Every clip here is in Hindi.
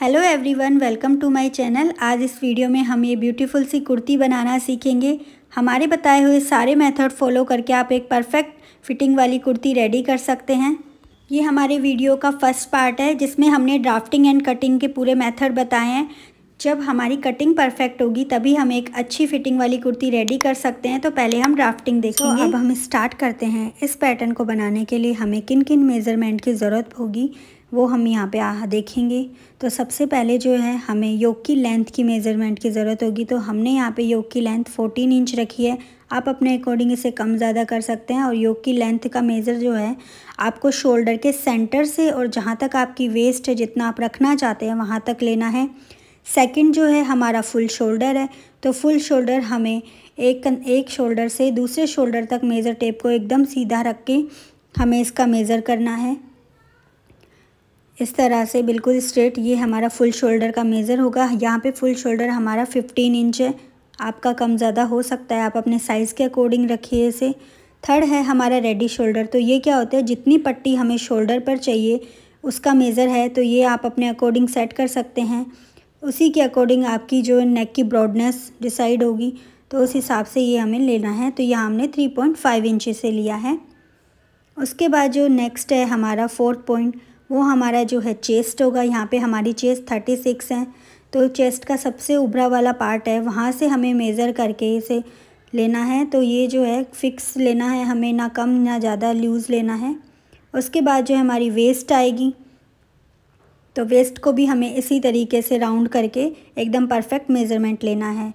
hello everyone welcome to my channel आज इस वीडियो में हम ये ब्यूटीफुल सी कुर्ती बनाना सीखेंगे हमारे बताए हुए सारे मेथड फॉलो करके आप एक परफेक्ट फिटिंग वाली कुर्ती रेडी कर सकते हैं ये हमारे वीडियो का फर्स्ट पार्ट है जिसमें हमने ड्राफ्टिंग एंड कटिंग के पूरे मेथड बताए हैं जब हमारी कटिंग परफेक्ट होगी तभी हम एक अच्छी फिटिंग वाली कुर्ती रेडी कर सकते हैं तो पहले हम ड्राफ्टिंग देखेंगे so, अब हम स्टार्ट करते हैं इस पैटर्न को बनाने के लिए हमें किन किन मेज़रमेंट की ज़रूरत होगी वो हम यहाँ पे आ देखेंगे तो सबसे पहले जो है हमें योग की लेंथ की मेज़रमेंट की ज़रूरत होगी तो हमने यहाँ पे योग की लेंथ 14 इंच रखी है आप अपने अकॉर्डिंग इसे कम ज़्यादा कर सकते हैं और योग की लेंथ का मेज़र जो है आपको शोल्डर के सेंटर से और जहाँ तक आपकी वेस्ट है जितना आप रखना चाहते हैं वहाँ तक लेना है सेकेंड जो है हमारा फुल शोल्डर है तो फुल शोल्डर हमें एक एक शोल्डर से दूसरे शोल्डर तक मेज़र टेप को एकदम सीधा रख के हमें इसका मेज़र करना है इस तरह से बिल्कुल स्ट्रेट ये हमारा फुल शोल्डर का मेज़र होगा यहाँ पे फुल शोल्डर हमारा 15 इंच है आपका कम ज़्यादा हो सकता है आप अपने साइज़ के अकॉर्डिंग रखिए इसे थर्ड है हमारा रेडी शोल्डर तो ये क्या होता है जितनी पट्टी हमें शोल्डर पर चाहिए उसका मेज़र है तो ये आप अपने अकॉर्डिंग सेट कर सकते हैं उसी के अकॉर्डिंग आपकी जो नेक की ब्रॉडनेस डिसाइड होगी तो उस हिसाब से ये हमें लेना है तो यह हमने थ्री पॉइंट फाइव इंच से लिया है उसके बाद जो नेक्स्ट है हमारा फोर्थ पॉइंट वो हमारा जो है चेस्ट होगा यहाँ पे हमारी चेस्ट थर्टी सिक्स है तो चेस्ट का सबसे उभरा वाला पार्ट है वहाँ से हमें मेज़र करके इसे लेना है तो ये जो है फिक्स लेना है हमें ना कम ना ज़्यादा लूज़ लेना है उसके बाद जो है हमारी वेस्ट आएगी तो वेस्ट को भी हमें इसी तरीके से राउंड करके एकदम परफेक्ट मेज़रमेंट लेना है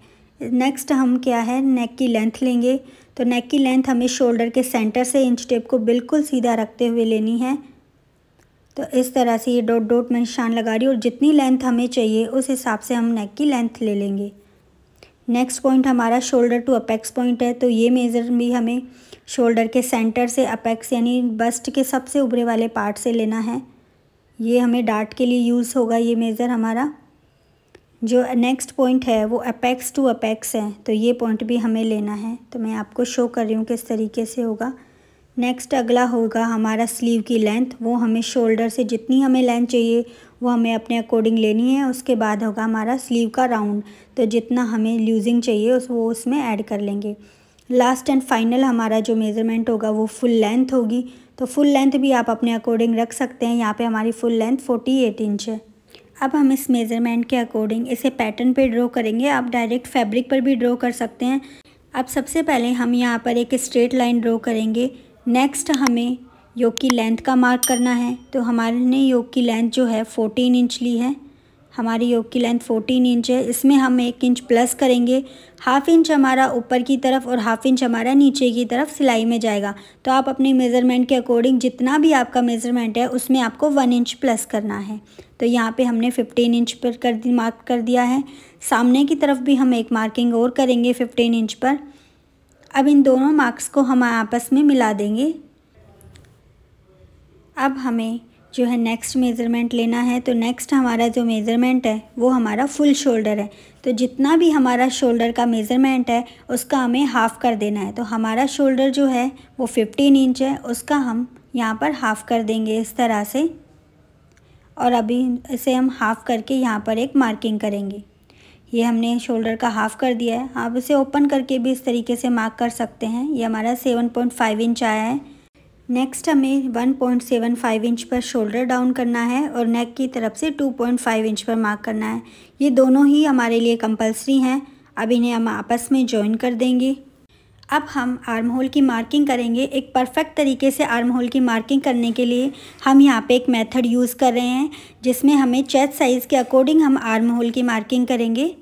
नेक्स्ट हम क्या है नेक की लेंथ लेंगे तो नेक की लेंथ हमें शोल्डर के सेंटर से इंच टेप को बिल्कुल सीधा रखते हुए लेनी है तो इस तरह से ये डॉट डॉट में निशान लगा रही और जितनी लेंथ हमें चाहिए उस हिसाब से हम नेक की लेंथ ले लेंगे नेक्स्ट पॉइंट हमारा शोल्डर टू अपेक्स पॉइंट है तो ये मेज़र भी हमें शोल्डर के सेंटर से अपेक्स यानी बस्ट के सबसे उभरे वाले पार्ट से लेना है ये हमें डार्ट के लिए यूज़ होगा ये मेज़र हमारा जो नेक्स्ट पॉइंट है वो अपेक्स टू अपेक्स है तो ये पॉइंट भी हमें लेना है तो मैं आपको शो कर रही हूँ किस तरीके से होगा नेक्स्ट अगला होगा हमारा स्लीव की लेंथ वो हमें शोल्डर से जितनी हमें लेंथ चाहिए वो हमें अपने अकॉर्डिंग लेनी है उसके बाद होगा हमारा स्लीव का राउंड तो जितना हमें लूजिंग चाहिए उस वो उसमें ऐड कर लेंगे लास्ट एंड फाइनल हमारा जो मेज़रमेंट होगा वो फुल लेंथ होगी तो फुल लेंथ भी आप अपने अकॉर्डिंग रख सकते हैं यहाँ पे हमारी full length forty eight inch है अब हम इस मेज़रमेंट के अकॉर्डिंग इसे पैटर्न पे ड्रॉ करेंगे आप डायरेक्ट फैब्रिक पर भी ड्रॉ कर सकते हैं अब सबसे पहले हम यहाँ पर एक स्ट्रेट लाइन ड्रॉ करेंगे नेक्स्ट हमें योग की लेंथ का मार्क करना है तो हमारे ने योग की लेंथ जो है फोर्टीन इंच ली है हमारी योग की लेंथ फोर्टीन इंच है इसमें हम एक इंच प्लस करेंगे हाफ इंच हमारा ऊपर की तरफ और हाफ इंच हमारा नीचे की तरफ सिलाई में जाएगा तो आप अपने मेज़रमेंट के अकॉर्डिंग जितना भी आपका मेज़रमेंट है उसमें आपको वन इंच प्लस करना है तो यहाँ पे हमने फिफ्टीन इंच पर कर मार्क कर दिया है सामने की तरफ भी हम एक मार्किंग और करेंगे फिफ्टीन इंच पर अब इन दोनों मार्क्स को हम आपस में मिला देंगे अब हमें जो है नेक्स्ट मेज़रमेंट लेना है तो नेक्स्ट हमारा जो मेज़रमेंट है वो हमारा फुल शोल्डर है तो जितना भी हमारा शोल्डर का मेज़रमेंट है उसका हमें हाफ़ कर देना है तो हमारा शोल्डर जो है वो फिफ्टीन इंच है उसका हम यहाँ पर हाफ़ कर देंगे इस तरह से और अभी इसे हम हाफ़ करके यहाँ पर एक मार्किंग करेंगे ये हमने शोल्डर का हाफ़ कर दिया है आप उसे ओपन करके भी इस तरीके से मार्क कर सकते हैं ये हमारा सेवन पॉइंट फाइव इंच आया है नेक्स्ट हमें one point seven five inch पर शोल्डर डाउन करना है और नेक की तरफ से टू पॉइंट फाइव इंच पर मार्क करना है ये दोनों ही हमारे लिए कंपलसरी हैं अब इन्हें हम आपस में ज्वाइन कर देंगे अब हम आर्म होल की मार्किंग करेंगे एक परफेक्ट तरीके से आर्म होल की मार्किंग करने के लिए हम यहाँ पे एक मेथड यूज़ कर रहे हैं जिसमें हमें चेस्ट साइज़ के अकॉर्डिंग हम आर्म होल की मार्किंग करेंगे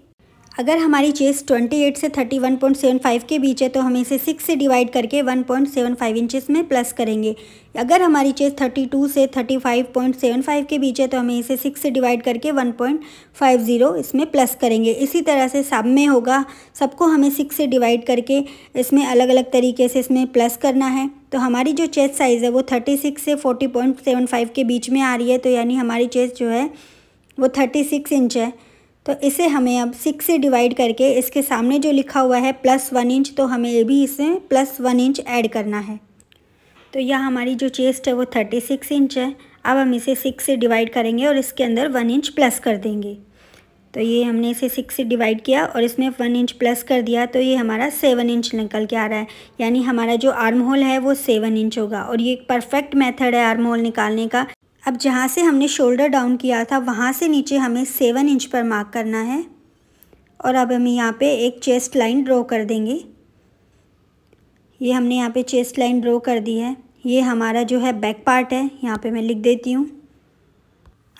अगर हमारी चेस्ट 28 से 31.75 के बीच है तो हम इसे 6 से डिवाइड करके 1.75 इंचेस में प्लस करेंगे अगर हमारी चेस 32 से 35.75 के बीच है तो हमें इसे 6 से डिवाइड करके 1.50 इसमें प्लस करेंगे इसी तरह से सब में होगा सबको हमें 6 से डिवाइड करके इसमें अलग अलग तरीके से इसमें प्लस करना है तो हमारी जो चेस्ट साइज़ है वो 36 से 40.75 के बीच में आ रही है तो यानी हमारी चेस्ट जो है वो 36 इंच है तो इसे हमें अब सिक्स से डिवाइड करके इसके सामने जो लिखा हुआ है प्लस वन इंच तो हमें ये भी इसमें प्लस वन इंच ऐड करना है तो यह हमारी जो चेस्ट है वो थर्टी सिक्स इंच है अब हम इसे सिक्स से डिवाइड करेंगे और इसके अंदर वन इंच प्लस कर देंगे तो ये हमने इसे सिक्स से डिवाइड किया और इसमें वन इंच प्लस कर दिया तो ये हमारा सेवन इंच निकल के आ रहा है यानी हमारा जो आर्म होल है वो सेवन इंच होगा और ये एक परफेक्ट मेथड है आर्म होल निकालने का अब जहाँ से हमने शोल्डर डाउन किया था वहाँ से नीचे हमें सेवन इंच पर मार्क करना है और अब हम यहाँ पे एक चेस्ट लाइन ड्रॉ कर देंगे ये हमने यहाँ पे चेस्ट लाइन ड्रॉ कर दी है ये हमारा जो है बैक पार्ट है यहाँ पे मैं लिख देती हूँ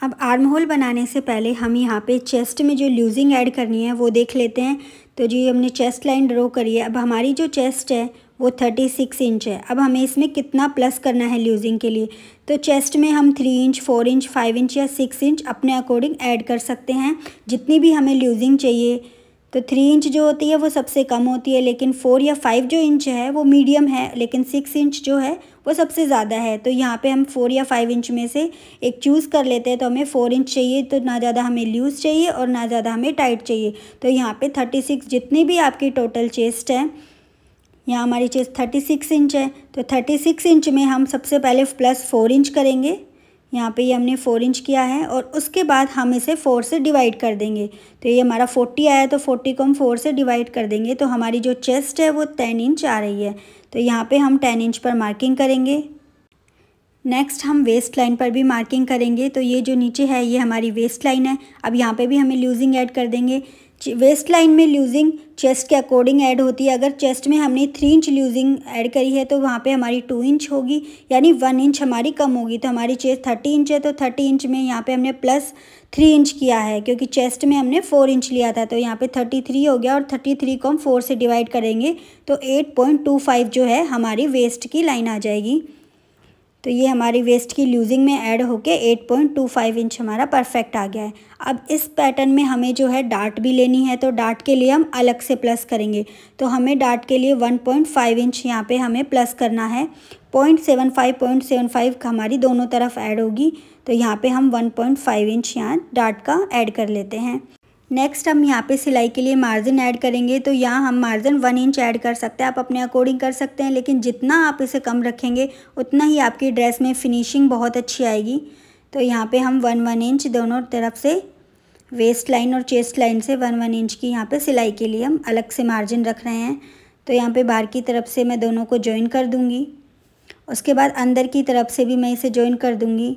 अब आर्म होल बनाने से पहले हम यहाँ पे चेस्ट में जो लूजिंग ऐड करनी है वो देख लेते हैं तो जी हमने चेस्ट लाइन ड्रॉ करी है अब हमारी जो चेस्ट है वो थर्टी सिक्स इंच है अब हमें इसमें कितना प्लस करना है लूजिंग के लिए तो चेस्ट में हम three inch four inch five inch या सिक्स इंच अपने अकॉर्डिंग ऐड कर सकते हैं जितनी भी हमें लूजिंग चाहिए तो थ्री इंच जो होती है वो सबसे कम होती है लेकिन फोर या फाइव जो इंच है वो मीडियम है लेकिन सिक्स इंच जो है वो सबसे ज़्यादा है तो यहाँ पे हम फोर या फाइव इंच में से एक चूज़ कर लेते हैं तो हमें फोर इंच चाहिए तो ना ज़्यादा हमें लूज़ चाहिए और ना ज़्यादा हमें टाइट चाहिए तो यहाँ पे थर्टी सिक्स जितनी भी आपकी टोटल चेस्ट है यहाँ हमारी चीज़ थर्टी सिक्स इंच है तो थर्टी सिक्स इंच में हम सबसे पहले प्लस फोर इंच करेंगे यहाँ पे ये हमने फोर इंच किया है और उसके बाद हम इसे फोर से डिवाइड कर देंगे तो ये हमारा फोर्टी आया तो फोर्टी को हम फोर से डिवाइड कर देंगे तो हमारी जो चेस्ट है वो टेन इंच आ रही है तो यहाँ पर हम टेन इंच पर मार्किंग करेंगे नेक्स्ट हम वेस्ट लाइन पर भी मार्किंग करेंगे तो ये जो नीचे है ये हमारी वेस्ट लाइन है अब यहाँ पे भी हमें लूजिंग ऐड कर देंगे वेस्ट लाइन में लूजिंग चेस्ट के अकॉर्डिंग ऐड होती है अगर चेस्ट में हमने थ्री इंच लूजिंग ऐड करी है तो वहाँ पे हमारी टू इंच होगी यानी वन इंच हमारी कम होगी तो हमारी चेस्ट थर्टी इंच है तो थर्टी इंच में यहाँ पे हमने प्लस थ्री इंच किया है क्योंकि चेस्ट में हमने फोर इंच लिया था तो यहाँ पे थर्टी थ्री हो गया और थर्टी थ्री को हम फोर से डिवाइड करेंगे तो एट पॉइंट टू फाइव जो है हमारी वेस्ट की लाइन आ जाएगी तो ये हमारी वेस्ट की लूजिंग में ऐड होके 8.25 इंच हमारा परफेक्ट आ गया है अब इस पैटर्न में हमें जो है डार्ट भी लेनी है तो डार्ट के लिए हम अलग से प्लस करेंगे तो हमें डार्ट के लिए 1.5 इंच यहाँ पे हमें प्लस करना है 0.75 0.75 हमारी दोनों तरफ ऐड होगी तो यहाँ पे हम 1.5 इंच यहाँ डार्ट का ऐड कर लेते हैं नेक्स्ट हम यहाँ पे सिलाई के लिए मार्जिन ऐड करेंगे तो यहाँ हम मार्जिन वन इंच ऐड कर सकते हैं आप अपने अकॉर्डिंग कर सकते हैं लेकिन जितना आप इसे कम रखेंगे उतना ही आपकी ड्रेस में फिनिशिंग बहुत अच्छी आएगी तो यहाँ पे हम वन वन इंच दोनों तरफ से वेस्ट लाइन और चेस्ट लाइन से वन वन इंच की यहाँ पर सिलाई के लिए हम अलग से मार्जिन रख रहे हैं तो यहाँ पर बाहर की तरफ से मैं दोनों को ज्वाइन कर दूँगी उसके बाद अंदर की तरफ से भी मैं इसे ज्वाइन कर दूँगी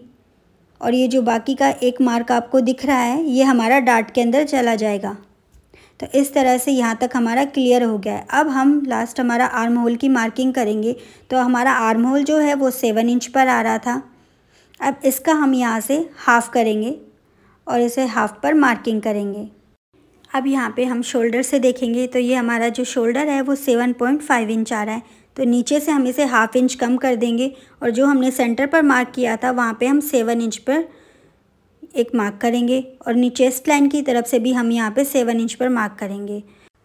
और ये जो बाकी का एक मार्क आपको दिख रहा है ये हमारा डार्ट के अंदर चला जाएगा तो इस तरह से यहाँ तक हमारा क्लियर हो गया है अब हम लास्ट हमारा आर्म होल की मार्किंग करेंगे तो हमारा आर्म होल जो है वो सेवन इंच पर आ रहा था अब इसका हम यहाँ से हाफ़ करेंगे और इसे हाफ़ पर मार्किंग करेंगे अब यहाँ पे हम शोल्डर से देखेंगे तो ये हमारा जो शोल्डर है वो सेवन पॉइंट फाइव इंच आ रहा है तो नीचे से हम इसे हाफ़ इंच कम कर देंगे और जो हमने सेंटर पर मार्क किया था वहाँ पे हम सेवन इंच पर एक मार्क करेंगे और नीचे चेस्ट लाइन की तरफ से भी हम यहाँ पे सेवन इंच पर मार्क करेंगे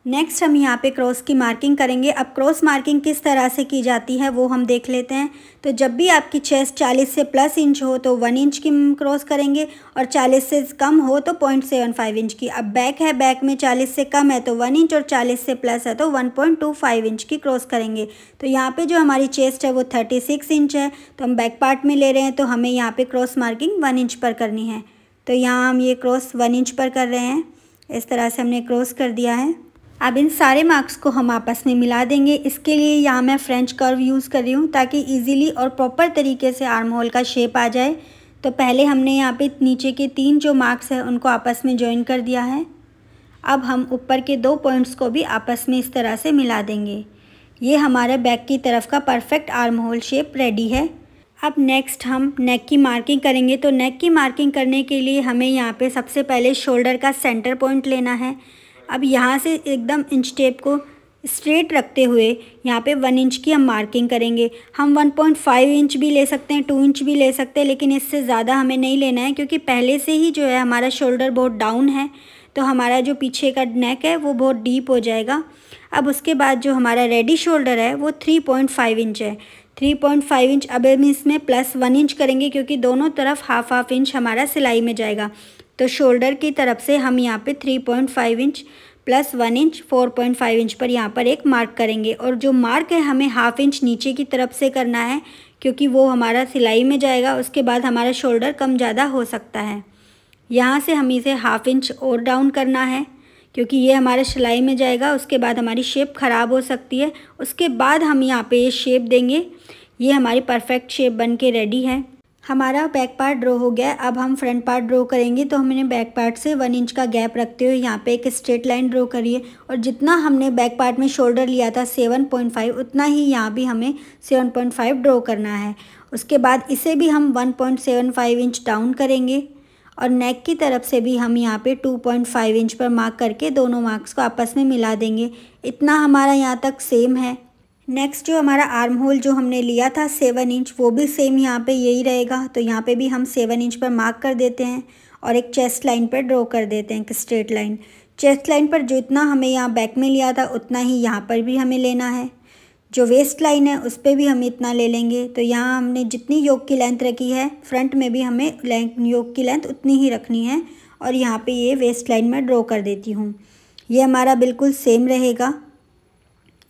नेक्स्ट हम यहाँ पे क्रॉस की मार्किंग करेंगे अब क्रॉस मार्किंग किस तरह से की जाती है वो हम देख लेते हैं तो जब भी आपकी चेस्ट चालीस से प्लस इंच हो तो वन इंच की क्रॉस करेंगे और चालीस से कम हो तो पॉइंट सेवन फाइव इंच की अब बैक है बैक में चालीस से कम है तो वन इंच और चालीस से प्लस है तो one point two five inch की क्रॉस करेंगे तो यहाँ पर जो हमारी चेस्ट है वो थर्टी सिक्स इंच है तो हम बैक पार्ट में ले रहे हैं तो हमें यहाँ पर क्रॉस मार्किंग वन इंच पर करनी है तो यहाँ हम ये क्रॉस वन इंच पर कर रहे हैं इस तरह से हमने क्रॉस कर दिया है अब इन सारे मार्क्स को हम आपस में मिला देंगे इसके लिए यहाँ मैं फ्रेंच कर्व यूज़ कर रही हूँ ताकि इजीली और प्रॉपर तरीके से आर्म होल का शेप आ जाए तो पहले हमने यहाँ पे नीचे के तीन जो मार्क्स हैं उनको आपस में ज्वाइन कर दिया है अब हम ऊपर के दो पॉइंट्स को भी आपस में इस तरह से मिला देंगे ये हमारे बैक की तरफ का perfect arm hole shape ready है अब नेक्स्ट हम नेक की मार्किंग करेंगे तो नेक की मार्किंग करने के लिए हमें यहाँ पे सबसे पहले शोल्डर का सेंटर पॉइंट लेना है अब यहाँ से एकदम इंच टेप को स्ट्रेट रखते हुए यहाँ पे वन इंच की हम मार्किंग करेंगे हम वन पॉइंट फाइव इंच भी ले सकते हैं टू इंच भी ले सकते हैं लेकिन इससे ज़्यादा हमें नहीं लेना है क्योंकि पहले से ही जो है हमारा शोल्डर बहुत डाउन है तो हमारा जो पीछे का नेक है वो बहुत डीप हो जाएगा अब उसके बाद जो हमारा रेडी शोल्डर है वो थ्री पॉइंट फाइव इंच है थ्री पॉइंट फाइव इंच अब हम इसमें प्लस वन इंच करेंगे क्योंकि दोनों तरफ हाफ हाफ इंच हमारा सिलाई में जाएगा तो शोल्डर की तरफ से हम यहाँ पे 3.5 inch plus one inch 4.5 inch पर यहाँ पर एक मार्क करेंगे और जो मार्क है हमें हाफ इंच नीचे की तरफ से करना है क्योंकि वो हमारा सिलाई में जाएगा उसके बाद हमारा शोल्डर कम ज़्यादा हो सकता है यहाँ से हम इसे हाफ इंच और डाउन करना है क्योंकि ये हमारे सिलाई में जाएगा उसके बाद हमारी शेप ख़राब हो सकती है उसके बाद हम यहाँ पे ये शेप देंगे ये हमारी परफेक्ट शेप बन के रेडी है हमारा बैक पार्ट ड्रो हो गया अब हम फ्रंट पार्ट ड्रो करेंगे तो हमने बैक पार्ट से वन इंच का गैप रखते हुए यहाँ पे एक स्ट्रेट लाइन ड्रो करिए और जितना हमने बैक पार्ट में शोल्डर लिया था सेवन पॉइंट फाइव उतना ही यहाँ भी हमें सेवन पॉइंट फाइव ड्रो करना है उसके बाद इसे भी हम one point seven five inch down करेंगे और नेक की तरफ से भी हम यहाँ पे 2.5 इंच पर मार्क करके दोनों मार्क्स को आपस में मिला देंगे इतना हमारा यहाँ तक सेम है नेक्स्ट जो हमारा आर्म होल जो हमने लिया था सेवन इंच वो भी सेम यहाँ पे यही रहेगा तो यहाँ पे भी हम सेवन इंच पर मार्क कर देते हैं और एक चेस्ट लाइन पर ड्रॉ कर देते हैं एक स्ट्रेट लाइन चेस्ट लाइन पर जितना हमें यहाँ बैक में लिया था उतना ही यहाँ पर भी हमें लेना है जो वेस्ट लाइन है उस पर भी हम इतना ले लेंगे तो यहाँ हमने जितनी योग की लेंथ रखी है फ्रंट में भी हमें योग की लेंथ उतनी ही रखनी है और यहाँ पर ये वेस्ट लाइन में ड्रॉ कर देती हूँ ये हमारा बिल्कुल सेम रहेगा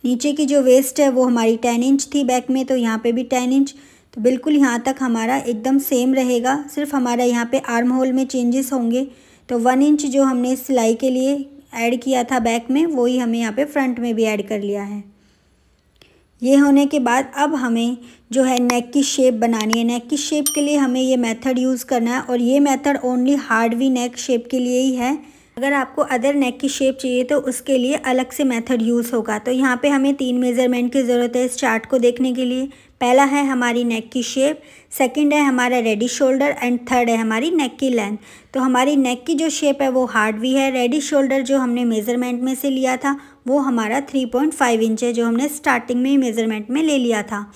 नीचे की जो वेस्ट है वो हमारी टेन इंच थी बैक में तो यहाँ पे भी टेन इंच तो बिल्कुल यहाँ तक हमारा एकदम सेम रहेगा सिर्फ हमारा यहाँ पे आर्म होल में चेंजेस होंगे तो वन इंच जो हमने सिलाई के लिए ऐड किया था बैक में वही हमें यहाँ पे फ्रंट में भी ऐड कर लिया है ये होने के बाद अब हमें जो है नेक की शेप बनानी है नेक की शेप के लिए हमें ये मेथड यूज़ करना है और ये method only hard V neck shape के लिए ही है अगर आपको अदर नेक की शेप चाहिए तो उसके लिए अलग से मेथड यूज़ होगा तो यहाँ पे हमें तीन मेज़रमेंट की ज़रूरत है इस चार्ट को देखने के लिए पहला है हमारी नेक की शेप सेकंड है हमारा रेडी शोल्डर एंड थर्ड है हमारी नेक की लेंथ तो हमारी नेक की जो शेप है वो हार्ड भी है रेडी शोल्डर जो हमने मेज़रमेंट में से लिया था वो हमारा थ्री पॉइंट फाइव इंच है जो हमने स्टार्टिंग में ही मेज़रमेंट में ले लिया था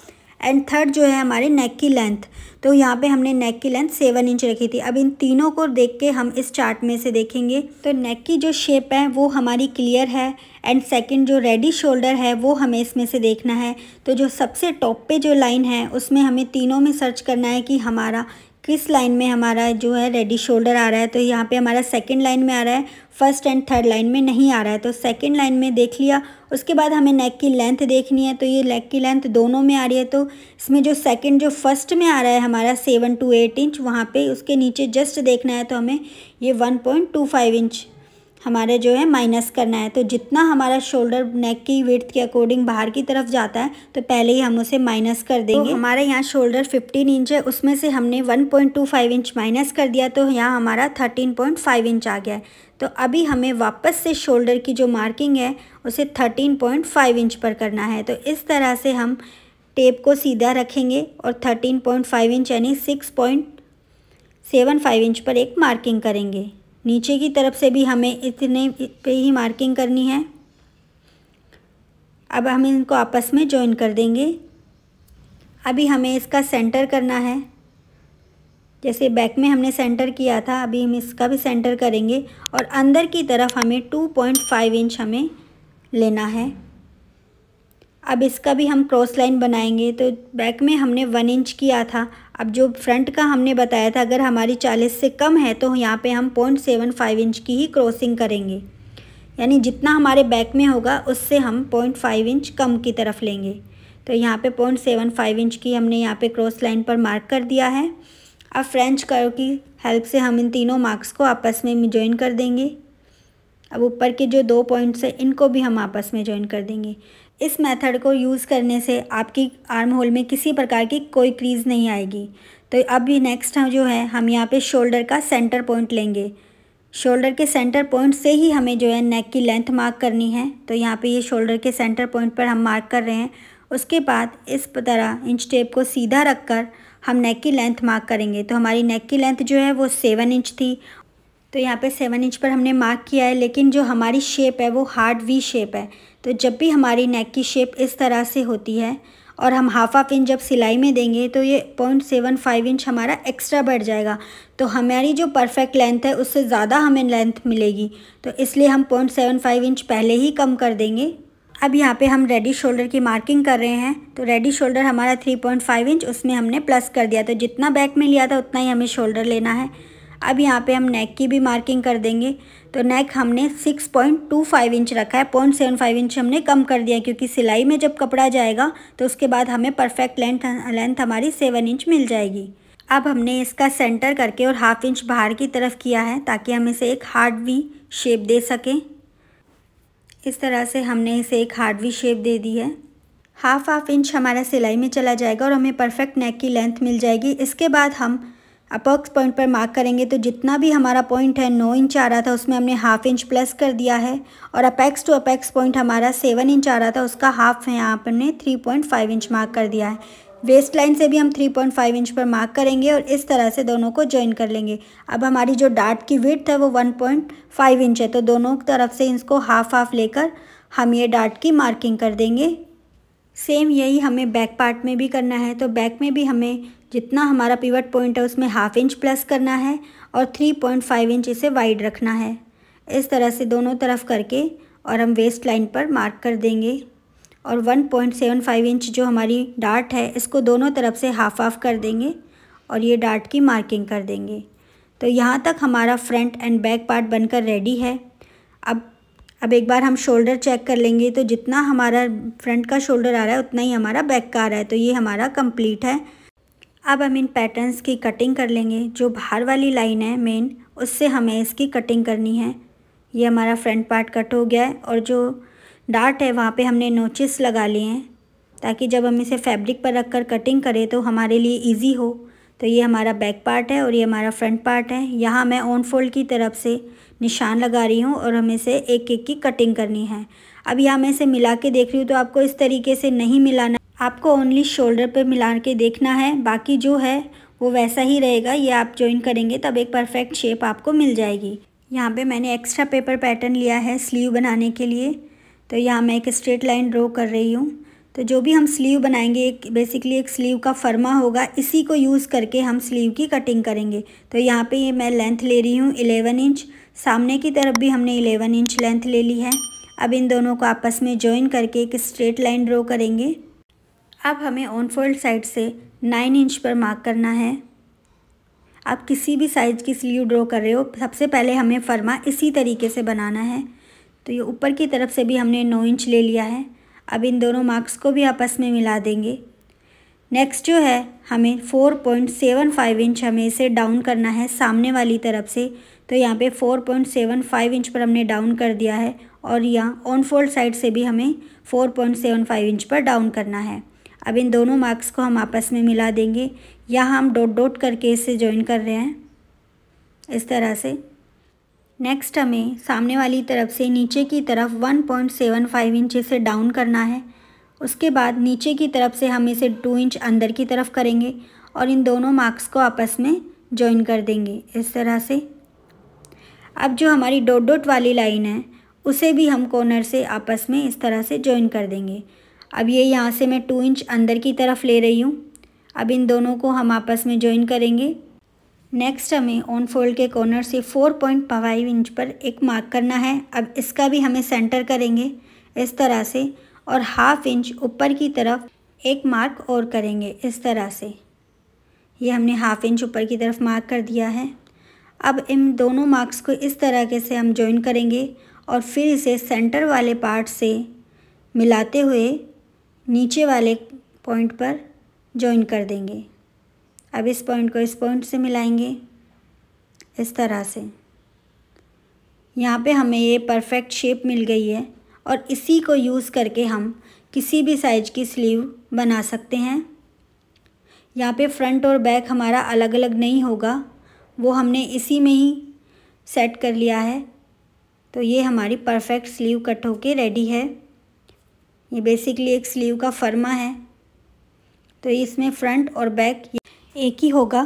एंड थर्ड जो है हमारे नेक की लेंथ तो यहाँ पे हमने नेक की लेंथ सेवन इंच रखी थी अब इन तीनों को देख के हम इस चार्ट में से देखेंगे तो नेक की जो शेप है वो हमारी क्लियर है एंड सेकंड जो रेडी शोल्डर है वो हमें इसमें से देखना है तो जो सबसे टॉप पे जो लाइन है उसमें हमें तीनों में सर्च करना है कि हमारा किस लाइन में हमारा जो है रेडी शोल्डर आ रहा है तो यहाँ पे हमारा सेकंड लाइन में आ रहा है फर्स्ट एंड थर्ड लाइन में नहीं आ रहा है तो सेकंड लाइन में देख लिया उसके बाद हमें नेक की लेंथ देखनी है तो ये नेक की लेंथ दोनों में आ रही है तो इसमें जो सेकंड जो फर्स्ट में आ रहा है हमारा सेवन टू एट इंच वहाँ पर उसके नीचे जस्ट देखना है तो हमें ये one point two five inch हमारे जो है माइनस करना है तो जितना हमारा शोल्डर नेक की विर्थ के अकॉर्डिंग बाहर की तरफ जाता है तो पहले ही हम उसे माइनस कर तो देंगे तो हमारे यहाँ शोल्डर 15 इंच है उसमें से हमने 1.25 इंच माइनस कर दिया तो यहाँ हमारा 13.5 इंच आ गया है तो अभी हमें वापस से शोल्डर की जो मार्किंग है उसे थर्टीन इंच पर करना है तो इस तरह से हम टेप को सीधा रखेंगे और थर्टीन इंच यानी फाइव इंच पर एक मार्किंग करेंगे नीचे की तरफ से भी हमें इतने पे ही मार्किंग करनी है अब हम इनको आपस में ज्वाइन कर देंगे अभी हमें इसका सेंटर करना है जैसे बैक में हमने सेंटर किया था अभी हम इसका भी सेंटर करेंगे और अंदर की तरफ हमें 2.5 इंच हमें लेना है अब इसका भी हम क्रॉस लाइन बनाएंगे तो बैक में हमने वन इंच किया था अब जो फ्रंट का हमने बताया था अगर हमारी चालीस से कम है तो यहाँ पे हम पॉइंट सेवन फाइव इंच की ही क्रॉसिंग करेंगे यानी जितना हमारे बैक में होगा उससे हम पॉइंट फाइव इंच कम की तरफ लेंगे तो यहाँ पे पॉइंट सेवन फाइव इंच की हमने यहाँ पे क्रॉस लाइन पर मार्क कर दिया है अब फ्रेंच कर्व की हेल्प से हम इन तीनों मार्क्स को आपस में ज्वाइन कर देंगे अब ऊपर के जो दो पॉइंट्स हैं इनको भी हम आपस में ज्वाइन कर देंगे इस मेथड को यूज़ करने से आपकी आर्म होल में किसी प्रकार की कोई क्रीज़ नहीं आएगी तो अब भी नेक्स्ट हम जो है हम यहाँ पे शोल्डर का सेंटर पॉइंट लेंगे शोल्डर के सेंटर पॉइंट से ही हमें जो है नेक की लेंथ मार्क करनी है तो यहाँ पे ये यह शोल्डर के सेंटर पॉइंट पर हम मार्क कर रहे हैं उसके बाद इस तरह इंच टेप को सीधा रख कर हम नेक की लेंथ मार्क करेंगे तो हमारी नेक की लेंथ जो है वो सेवन इंच थी तो यहाँ पे सेवन इंच पर हमने मार्क किया है लेकिन जो हमारी शेप है वो हार्ड वी शेप है तो जब भी हमारी नेक की शेप इस तरह से होती है और हम हाफ हाफ इंच जब सिलाई में देंगे तो ये पॉइंट सेवन फाइव इंच हमारा एक्स्ट्रा बढ़ जाएगा तो हमारी जो परफेक्ट लेंथ है उससे ज़्यादा हमें लेंथ मिलेगी तो इसलिए हम पॉइंट सेवन फाइव इंच पहले ही कम कर देंगे अब यहाँ पे हम रेडी शोल्डर की मार्किंग कर रहे हैं तो रेडी शोल्डर हमारा थ्री पॉइंट फाइव इंच उसमें हमने प्लस कर दिया तो जितना बैक में लिया था उतना ही हमें शोल्डर लेना है अब यहाँ पे हम नेक की भी मार्किंग कर देंगे तो नेक हमने 6.25 इंच रखा है पॉइंट सेवन फाइव इंच हमने कम कर दिया क्योंकि सिलाई में जब कपड़ा जाएगा तो उसके बाद हमें परफेक्ट लेंथ लेंथ हमारी सेवन इंच मिल जाएगी अब हमने इसका सेंटर करके और हाफ इंच बाहर की तरफ किया है ताकि हम इसे एक हार्ड वी शेप दे सकें इस तरह से हमने इसे एक हार्ड वी शेप दे दी है हाफ हाफ इंच हमारा सिलाई में चला जाएगा और हमें परफेक्ट नेक की लेंथ मिल जाएगी इसके बाद हम अपॉक्स पॉइंट पर मार्क करेंगे तो जितना भी हमारा पॉइंट है नौ इंच आ रहा था उसमें हमने हाफ इंच प्लस कर दिया है और अपेक्स टू अपेक्स पॉइंट हमारा सेवन इंच आ रहा था उसका हाफ है यहाँ पर three point five inch mark कर दिया है वेस्ट लाइन से भी हम थ्री पॉइंट फाइव इंच पर मार्क करेंगे और इस तरह से दोनों को ज्वाइन कर लेंगे अब हमारी जो डार्ट की विथ है वो वन पॉइंट फाइव इंच है तो दोनों तरफ से इसको हाफ हाफ लेकर हम ये डार्ट की मार्किंग कर देंगे सेम यही हमें बैक पार्ट में भी करना है तो बैक में भी हमें जितना हमारा पिवट पॉइंट है उसमें हाफ इंच प्लस करना है और थ्री पॉइंट फाइव इंच इसे वाइड रखना है इस तरह से दोनों तरफ करके और हम वेस्ट लाइन पर मार्क कर देंगे और one point seven five inch जो हमारी डार्ट है इसको दोनों तरफ से हाफ हाफ कर देंगे और ये डार्ट की मार्किंग कर देंगे तो यहाँ तक हमारा फ्रंट एंड बैक पार्ट बनकर रेडी है अब अब एक बार हम शोल्डर चेक कर लेंगे तो जितना हमारा फ्रंट का शोल्डर आ रहा है उतना ही हमारा बैक का आ रहा है तो ये हमारा कंप्लीट है अब हम इन पैटर्न्स की कटिंग कर लेंगे जो बाहर वाली लाइन है मेन उससे हमें इसकी कटिंग करनी है ये हमारा फ्रंट पार्ट कट हो गया है और जो डार्ट है वहाँ पे हमने नोचिस लगा लिए हैं ताकि जब हम इसे फैब्रिक पर रख कर कटिंग करें तो हमारे लिए इजी हो तो ये हमारा बैक पार्ट है और ये हमारा फ्रंट पार्ट है यहाँ मैं ऑन फोल्ड की तरफ से निशान लगा रही हूँ और हमें से एक एक की कटिंग करनी है अब यहाँ मैं इसे मिला के देख रही हूँ तो आपको इस तरीके से नहीं मिलाना आपको ओनली शोल्डर पे मिला के देखना है बाकी जो है वो वैसा ही रहेगा ये आप ज्वाइन करेंगे तब एक परफेक्ट शेप आपको मिल जाएगी यहाँ पे मैंने एक्स्ट्रा पेपर पैटर्न लिया है स्लीव बनाने के लिए तो यहाँ मैं एक स्ट्रेट लाइन ड्रॉ कर रही हूँ तो जो भी हम स्लीव बनाएंगे एक बेसिकली एक स्लीव का फर्मा होगा इसी को यूज़ करके हम स्लीव की कटिंग करेंगे तो यहाँ पर ये मैं लेंथ ले रही हूँ इलेवन इंच सामने की तरफ भी हमने इलेवन इंच लेंथ ले ली है अब इन दोनों को आपस में ज्वाइन करके एक स्ट्रेट लाइन ड्रॉ करेंगे अब हमें ऑन फोल्ड साइड से नाइन इंच पर मार्क करना है आप किसी भी साइज़ की स्लीव ड्रॉ कर रहे हो सबसे पहले हमें फरमा इसी तरीके से बनाना है तो ये ऊपर की तरफ से भी हमने नौ इंच ले लिया है अब इन दोनों मार्क्स को भी आपस में मिला देंगे नेक्स्ट जो है हमें four point seven five inch हमें इसे डाउन करना है सामने वाली तरफ से तो यहाँ पे four point seven five inch पर हमने डाउन कर दिया है और यहाँ ऑन फोल्ड साइड से भी हमें four point seven five inch पर डाउन करना है अब इन दोनों मार्क्स को हम आपस में मिला देंगे या हम डॉट डॉट करके इसे ज्वाइन कर रहे हैं इस तरह से नेक्स्ट हमें सामने वाली तरफ से नीचे की तरफ 1.75 इंच इसे डाउन करना है उसके बाद नीचे की तरफ से हम इसे 2 इंच अंदर की तरफ करेंगे और इन दोनों मार्क्स को आपस में ज्वाइन कर देंगे इस तरह से अब जो हमारी डॉट डॉट वाली लाइन है उसे भी हम कॉर्नर से आपस में इस तरह से ज्वाइन कर देंगे अब ये यहाँ से मैं टू इंच अंदर की तरफ ले रही हूँ अब इन दोनों को हम आपस में ज्वाइन करेंगे नेक्स्ट हमें ऑन फोल्ड के कॉर्नर से फोर पॉइंट फाइव इंच पर एक मार्क करना है अब इसका भी हमें सेंटर करेंगे इस तरह से और हाफ इंच ऊपर की तरफ एक मार्क और करेंगे इस तरह से ये हमने हाफ इंच ऊपर की तरफ मार्क कर दिया है अब इन दोनों मार्क्स को इस तरह के से हम ज्वाइन करेंगे और फिर इसे सेंटर वाले पार्ट से मिलाते हुए नीचे वाले पॉइंट पर जॉइन कर देंगे अब इस पॉइंट को इस पॉइंट से मिलाएंगे इस तरह से यहाँ पे हमें ये परफेक्ट शेप मिल गई है और इसी को यूज़ करके हम किसी भी साइज की स्लीव बना सकते हैं यहाँ पे फ्रंट और बैक हमारा अलग अलग नहीं होगा वो हमने इसी में ही सेट कर लिया है तो ये हमारी परफेक्ट स्लीव कट होके रेडी है ये बेसिकली एक स्लीव का फर्मा है तो इसमें फ्रंट और बैक एक ही होगा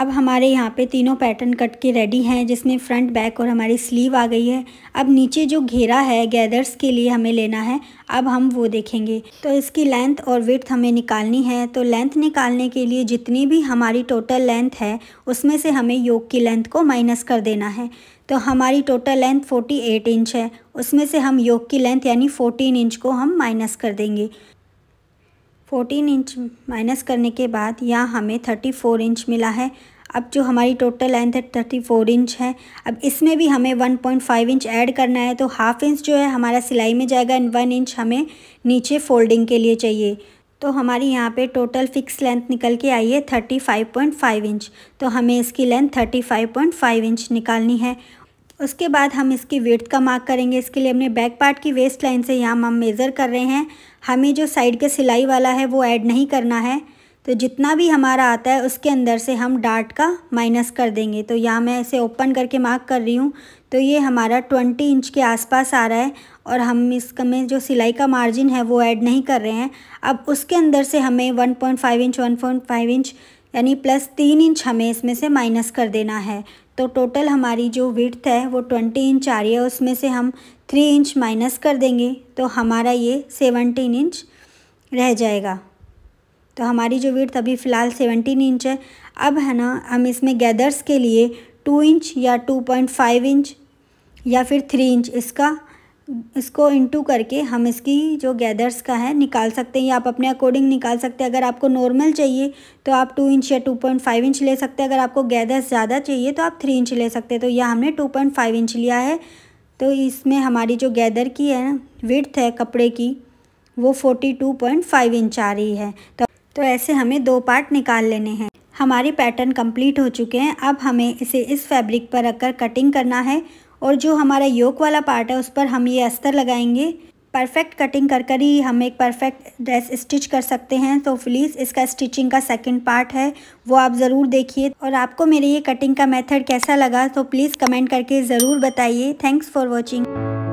अब हमारे यहाँ पे तीनों पैटर्न कट के रेडी हैं जिसमें फ्रंट बैक और हमारी स्लीव आ गई है अब नीचे जो घेरा है गैदर्स के लिए हमें लेना है अब हम वो देखेंगे तो इसकी लेंथ और विथ हमें निकालनी है तो लेंथ निकालने के लिए जितनी भी हमारी टोटल लेंथ है उसमें से हमें योग की लेंथ को माइनस कर देना है तो हमारी टोटल लेंथ फोर्टी इंच है उसमें से हम योग की लेंथ यानी फोर्टीन इंच को हम माइनस कर देंगे 14 इंच माइनस करने के बाद यहाँ हमें 34 इंच मिला है अब जो हमारी टोटल लेंथ है थर्टी फोर इंच है अब इसमें भी हमें one point five inch add करना है तो हाफ इंच जो है हमारा सिलाई में जाएगा एंड वन इंच हमें नीचे फोल्डिंग के लिए चाहिए तो हमारी यहाँ पे टोटल फिक्स लेंथ निकल के आई है thirty five point five inch तो हमें इसकी length thirty five point five inch निकालनी है उसके बाद हम इसकी वेथ का मार्क करेंगे इसके लिए हमने बैक पार्ट की वेस्ट लाइन से यहाँ हम मेज़र कर रहे हैं हमें जो साइड के सिलाई वाला है वो ऐड नहीं करना है तो जितना भी हमारा आता है उसके अंदर से हम डार्ट का माइनस कर देंगे तो यहाँ मैं इसे ओपन करके मार्क कर रही हूँ तो ये हमारा ट्वेंटी इंच के आसपास आ रहा है और हम इसका में जो सिलाई का मार्जिन है वो ऐड नहीं कर रहे हैं अब उसके अंदर से हमें one point five inch one point five inch यानी प्लस तीन इंच हमें इसमें से माइनस कर देना है तो टोटल हमारी जो विथ है वो ट्वेंटी इंच आ रही है उसमें से हम थ्री इंच माइनस कर देंगे तो हमारा ये सेवनटीन इंच रह जाएगा तो हमारी जो वीट अभी फ़िलहाल सेवनटीन इंच है अब है ना हम इसमें गैदर्स के लिए टू इंच या टू पॉइंट फाइव इंच या फिर थ्री इंच इसका इसको इंटू करके हम इसकी जो गैदर्स का है निकाल सकते हैं या आप अपने अकॉर्डिंग निकाल सकते हैं अगर आपको नॉर्मल चाहिए तो आप टू इंच या टू पॉइंट फाइव इंच ले सकते हैं अगर आपको गैदर्स ज़्यादा चाहिए तो आप थ्री इंच ले सकते हैं तो यह हमने टू पॉइंट फाइव इंच लिया है तो इसमें हमारी जो गैदर की है विड्थ है कपड़े की वो forty two point five inch आ रही है तो, तो ऐसे हमें दो पार्ट निकाल लेने हैं हमारे पैटर्न कंप्लीट हो चुके हैं अब हमें इसे इस फैब्रिक पर रखकर कटिंग करना है और जो हमारा योक वाला पार्ट है उस पर हम ये अस्तर लगाएंगे परफेक्ट कटिंग कर कर ही हम एक परफेक्ट ड्रेस स्टिच कर सकते हैं तो प्लीज़ इसका स्टिचिंग का सेकंड पार्ट है वो आप ज़रूर देखिए और आपको मेरे ये कटिंग का मेथड कैसा लगा तो प्लीज़ कमेंट करके ज़रूर बताइए थैंक्स फॉर वॉचिंग